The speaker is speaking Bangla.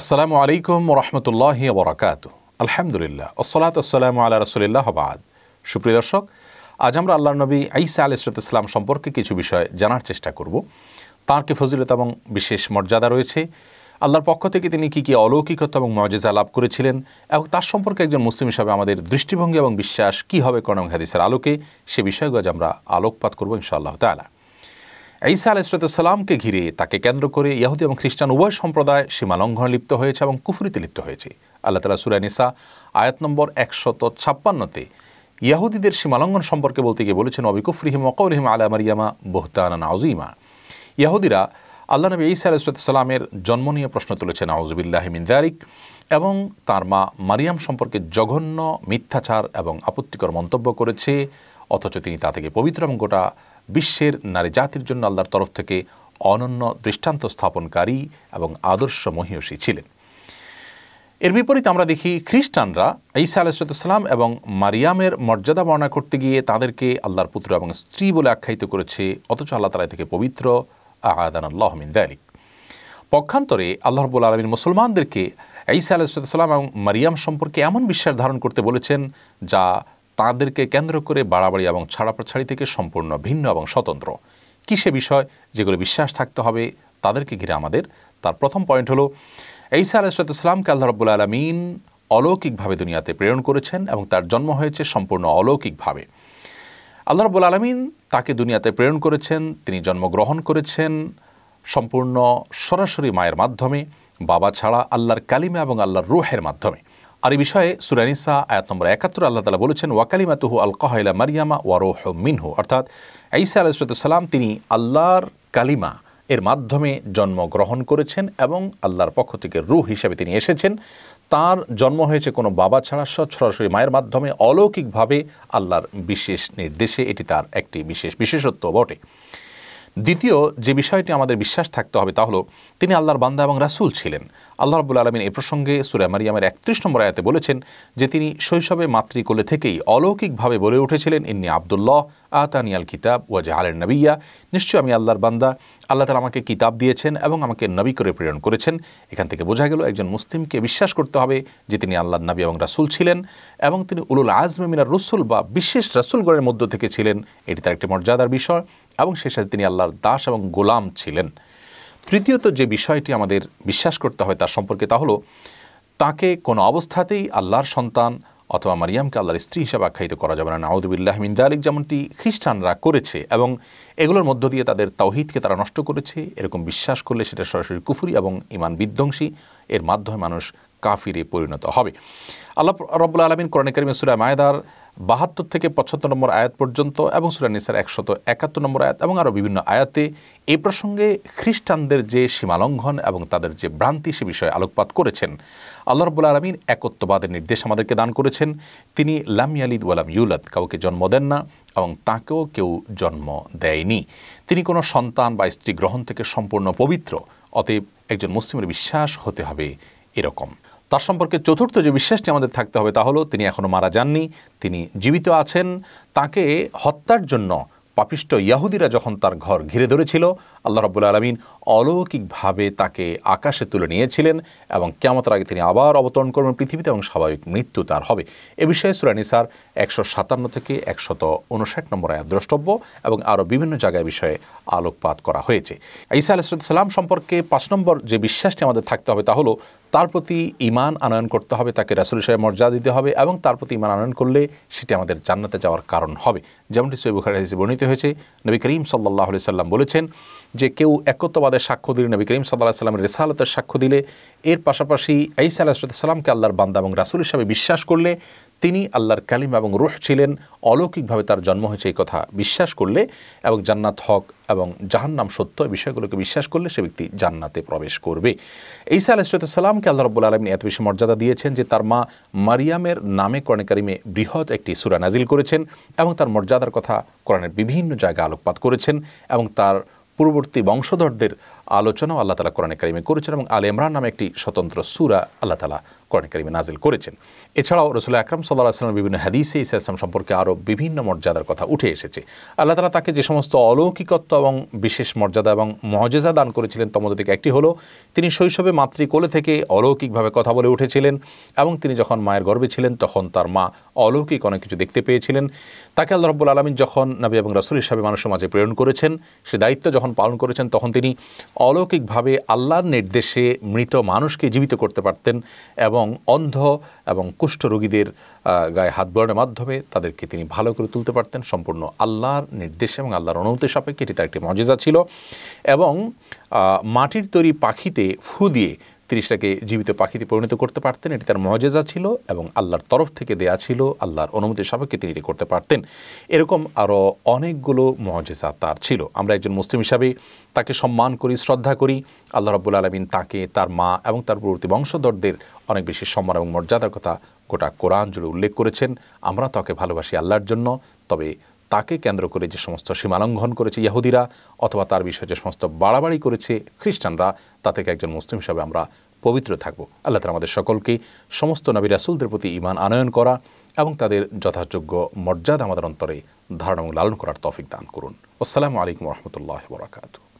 আসসালামু আলাইকুম রহমতুল্লাহ বরাকাত আলহামদুলিল্লাহ আসসালাত আসসালামু আল্লাহ রসুলিল্লাহ বাদ সুপ্রিয় দর্শক আজ আমরা আল্লাহ নবী আইসা আল ইসরাত ইসলাম সম্পর্কে কিছু বিষয় জানার চেষ্টা করব তাঁর কি ফজিলত এবং বিশেষ মর্যাদা রয়েছে আল্লাহর পক্ষ থেকে তিনি কী কী অলৌকিকত্ব এবং মজেজা লাভ করেছিলেন এবং তার সম্পর্কে একজন মুসলিম হিসাবে আমাদের দৃষ্টিভঙ্গি এবং বিশ্বাস কী হবে করণ হাদিসের আলোকে সে বিষয়গুলো আজ আমরা আলোকপাত করবো ইনশাআল্লাহ তালা ঈসা আলাইসালামকে ঘিরে তাকে কেন্দ্র করে ইয়াহুদি এবং খ্রিস্টান উভয় সম্প্রদায় সীমা লিপ্ত হয়েছে এবং কুফরিতে লিপ্ত হয়েছে আল্লাহ তালা সুরানিসা আয়াত নম্বর একশত ছাপ্পান্নতে ইয়াহুদিদের সীমালঙ্ঘন সম্পর্কে বলতে গিয়ে বলেছেন অবিকুফরিহিম অকৌরিহিম আলা মারিয়ামা বহতানা নাউজিমা ইয়াহুদিরা আল্লাহ নবী ঈসা আলাইসালামের জন্ম নিয়ে প্রশ্ন তুলেছেন আউজবিল্লাহ মিন্দারিক এবং তার মা মারিয়াম সম্পর্কে জঘন্য মিথ্যাচার এবং আপত্তিকর মন্তব্য করেছে অথচ তিনি তা থেকে পবিত্র এবং গোটা বিশ্বের নারী জাতির জন্য আল্লাহর তরফ থেকে অনন্য দৃষ্টান্ত স্থাপনকারী এবং আদর্শ মহীয়সী ছিলেন এর বিপরীত আমরা দেখি খ্রিস্টানরা ঈসা আলাইসালাম এবং মারিয়ামের মর্যাদা বর্ণনা করতে গিয়ে তাদেরকে আল্লাহর পুত্র এবং স্ত্রী বলে আখ্যায়িত করেছে অথচ আল্লাহ তালা থেকে পবিত্র আহাদান আল্লাহমিন দালিক পক্ষান্তরে আল্লাহ রবুল আলমিন মুসলমানদেরকে ঈসা আলাইসালাম এবং মারিয়াম সম্পর্কে এমন বিশ্বাস ধারণ করতে বলেছেন যা তাদেরকে কেন্দ্র করে বাড়াবাড়ি এবং ছাড়াপাছাড়ি থেকে সম্পূর্ণ ভিন্ন এবং স্বতন্ত্র কী সে বিষয় যেগুলো বিশ্বাস থাকতে হবে তাদেরকে ঘিরে আমাদের তার প্রথম পয়েন্ট হলো সাল ইসলামকে আল্লাহ রব্বুল আলমিন অলৌকিকভাবে দুনিয়াতে প্রেরণ করেছেন এবং তার জন্ম হয়েছে সম্পূর্ণ অলৌকিকভাবে আল্লাহ রব্বুল আলমিন তাকে দুনিয়াতে প্রেরণ করেছেন তিনি জন্মগ্রহণ করেছেন সম্পূর্ণ সরাসরি মায়ের মাধ্যমে বাবা ছাড়া আল্লাহর কালিমা এবং আল্লাহর রুহের মাধ্যমে আর এই বিষয়ে সুরানিসা আয়াত নম্বর একাত্তর আল্লাহ তালা বলেছেন ওয়াকালিমাতুহু আল কাহাইলা মারিয়ামা ওয়ারোহ মিনহু অর্থাৎ ঈসা আলাইসালাম তিনি আল্লাহর কালিমা এর মাধ্যমে জন্মগ্রহণ করেছেন এবং আল্লাহর পক্ষ থেকে রুহ হিসেবে তিনি এসেছেন তার জন্ম হয়েছে কোনো বাবা ছাড়া সরাসরি মায়ের মাধ্যমে অলৌকিকভাবে আল্লাহর বিশেষ নির্দেশে এটি তার একটি বিশেষ বিশেষত্ব বটে দ্বিতীয় যে বিষয়টি আমাদের বিশ্বাস থাকতে হবে তা হলো তিনি আল্লাহর বান্দা এবং রাসুল ছিলেন আল্লাহ রবুল আলমিন এ প্রসঙ্গে সুরে মারিয়ামের একত্রিশ নম্বর আয়াতে বলেছেন যে তিনি শৈশবে মাতৃকোলে থেকেই অলৌকিকভাবে বলে উঠেছিলেন ইন্নি আবদুল্লাহ আতানি আল কিতাব ওয়াজে আলের নবিয়া নিশ্চয়ই আমি আল্লাহর বান্দা আল্লাহ তালা আমাকে কিতাব দিয়েছেন এবং আমাকে নবী করে প্রেরণ করেছেন এখান থেকে বোঝা গেল একজন মুসলিমকে বিশ্বাস করতে হবে যে তিনি আল্লাহর নবী এবং রাসুল ছিলেন এবং তিনি উলুল আজমে মিনার রসুল বা বিশেষ রাসুলগড়ের মধ্য থেকে ছিলেন এটি তার একটি মর্যাদার বিষয় এবং সেই সাথে তিনি আল্লাহর দাস এবং গোলাম ছিলেন তৃতীয়ত যে বিষয়টি আমাদের বিশ্বাস করতে হয় তার সম্পর্কে তা হলো তাকে কোনো অবস্থাতেই আল্লাহর সন্তান অথবা মারিয়ামকে আল্লাহর স্ত্রী হিসাবে আখ্যায়িত করা যাবে না নাউদুবিল্লাহ মিন্দালিক যেমনটি খ্রিস্টানরা করেছে এবং এগুলোর মধ্য দিয়ে তাদের তাওহিদকে তারা নষ্ট করেছে এরকম বিশ্বাস করলে সেটা সরাসরি কুফুরি এবং ইমান বিধ্বংসী এর মাধ্যমে মানুষ কাফিরে পরিণত হবে আল্লাহ রব্বুল আলমিন কোরআন করিমসুরা মায়দার বাহাত্তর থেকে পঁচাত্তর নম্বর আয়াত পর্যন্ত এবং সুরানিসার একশত একাত্তর নম্বর আয়াত এবং আরও বিভিন্ন আয়াতে এই প্রসঙ্গে খ্রিস্টানদের যে সীমালঙ্ঘন এবং তাদের যে ভ্রান্তি সে বিষয়ে আলোকপাত করেছেন আল্লাহ রবুল আলমিন একত্ববাদের নির্দেশ আমাদেরকে দান করেছেন তিনি লামিয়ালিদ ওয়ালাম ইউলাদ কাউকে জন্ম দেন না এবং তাকেও কেউ জন্ম দেয়নি তিনি কোনো সন্তান বা স্ত্রী গ্রহণ থেকে সম্পূর্ণ পবিত্র অতএব একজন মুসলিমের বিশ্বাস হতে হবে এরকম তার সম্পর্কে চতুর্থ যে বিশ্বাসটি আমাদের থাকতে হবে তা হলো তিনি এখনও মারা যাননি তিনি জীবিত আছেন তাকে হত্যার জন্য পাপিষ্ট ইয়াহুদিরা যখন তার ঘর ঘিরে ধরেছিল আল্লাহ রব্বুল আলমিন অলৌকিকভাবে তাকে আকাশে তুলে নিয়েছিলেন এবং কেমতার আগে তিনি আবার অবতরণ করবেন পৃথিবীতে এবং স্বাভাবিক মৃত্যু তার হবে এ বিষয়ে সুরানিসার একশো সাতান্ন থেকে একশত উনষাট নম্বর আয়াত দ্রষ্টব্য এবং আরও বিভিন্ন জায়গায় বিষয়ে আলোকপাত করা হয়েছে ঈসা আলাইসালাম সম্পর্কে পাঁচ নম্বর যে বিশ্বাসটি আমাদের থাকতে হবে তা হলো তার প্রতি ইমান আনয়ন করতে হবে তাকে রাসুল হিসাবে মর্যাদা দিতে হবে এবং তার প্রতি ইমান আনয়ন করলে সেটি আমাদের জান্নাতে যাওয়ার কারণ হবে যেমনটি সৈবুখার হাদিসে বর্ণিত হয়েছে নবী করিম সাল্লাহ সাল্লাম বলেছেন যে কেউ একত্ববাদের সাক্ষ্য দিলে নবী করিম সাল্লাহ সাল্লাম রেসালতের সাক্ষ্য দিলে এর পাশাপাশি ঈসা আলাহিসাল্লামকে আল্লাহর বান্দা এবং রাসুল হিসাবে বিশ্বাস করলে তিনি আল্লাহর কালিম এবং রুহ ছিলেন অলৌকিকভাবে তার জন্ম হয়েছে এই কথা বিশ্বাস করলে এবং জান্নাত হক এবং জাহান্নাম সত্য এই বিষয়গুলোকে বিশ্বাস করলে সে ব্যক্তি জান্নাতে প্রবেশ করবে ঈসা আলাহিসাল্লামকে আল্লাহ রব্বুল আলমিন এত বেশি মর্যাদা দিয়েছেন যে তার মা মারিয়ামের নামে কারিমে বৃহৎ একটি সুরা নাজিল করেছেন এবং তার মর্যাদার কথা কোরআনের বিভিন্ন জায়গায় আলোকপাত করেছেন এবং তার পূর্ববর্তী বংশধরদের আলোচনাও আল্লাহ তালা কোরআন কারিমে করেছেন এবং আল ইমরান নামে একটি স্বতন্ত্র সুরা আল্লাহ তালা কোরআন কারিমে নাজিল করেছেন এছাড়াও রসুল আকরাম সাল্লাহ আসলামের বিভিন্ন হাদিসে ইসা ইসলাম সম্পর্কে আরও বিভিন্ন মর্যাদার কথা উঠে এসেছে আল্লাহ তালা তাকে যে সমস্ত অলৌকিকত্ব এবং বিশেষ মর্যাদা এবং মহজেজা দান করেছিলেন তমধ্যে থেকে একটি হলো তিনি শৈশবে মাতৃকোলে থেকে অলৌকিকভাবে কথা বলে উঠেছিলেন এবং তিনি যখন মায়ের গর্বে ছিলেন তখন তার মা অলৌকিক অনেক কিছু দেখতে পেয়েছিলেন তাকে আল্লাহ রব্বুল আলমিন যখন নবী এবং রসুল হিসাবে মানুষ সমাজে প্রেরণ করেছেন সে দায়িত্ব যখন পালন করেছেন তখন তিনি অলৌকিকভাবে আল্লাহর নির্দেশে মৃত মানুষকে জীবিত করতে পারতেন এবং অন্ধ এবং কুষ্ঠ রোগীদের গায়ে হাত বোলানোর মাধ্যমে তাদেরকে তিনি ভালো করে তুলতে পারতেন সম্পূর্ণ আল্লাহর নির্দেশে এবং আল্লাহর অনুমতি সাপেক্ষে এটি তার একটি মজেজা ছিল এবং মাটির তৈরি পাখিতে ফু দিয়ে তিরিশটাকে জীবিত পাখিতে পরিণত করতে পারতেন এটি তার মজেজা ছিল এবং আল্লাহর তরফ থেকে দেয়া ছিল আল্লাহর অনুমতি সাপেক্ষে তিনি এটি করতে পারতেন এরকম আরও অনেকগুলো মহজেজা তার ছিল আমরা একজন মুসলিম হিসাবে তাকে সম্মান করি শ্রদ্ধা করি আল্লাহ রব্বুল আলমিন তাকে তার মা এবং তার পরবর্তী বংশধরদের অনেক বেশি সম্মান এবং মর্যাদার কথা গোটা কোরআন জুড়ে উল্লেখ করেছেন আমরা তাকে ভালোবাসি আল্লাহর জন্য তবে তাকে কেন্দ্র করে যে সমস্ত সীমালঙ্ঘন করেছে ইয়াহুদিরা অথবা তার বিষয়ে যে সমস্ত বাড়াবাড়ি করেছে খ্রিস্টানরা তা থেকে একজন মুসলিম হিসাবে আমরা পবিত্র থাকব আল্লাহ তালা আমাদের সকলকে সমস্ত নবী রাসুলদের প্রতি ইমান আনয়ন করা এবং তাদের যথাযোগ্য মর্যাদা আমাদের অন্তরে ধারণ এবং লালন করার তফিক দান করুন আসসালামু আলাইকুম রহমতুল্লাহ বরাকাতু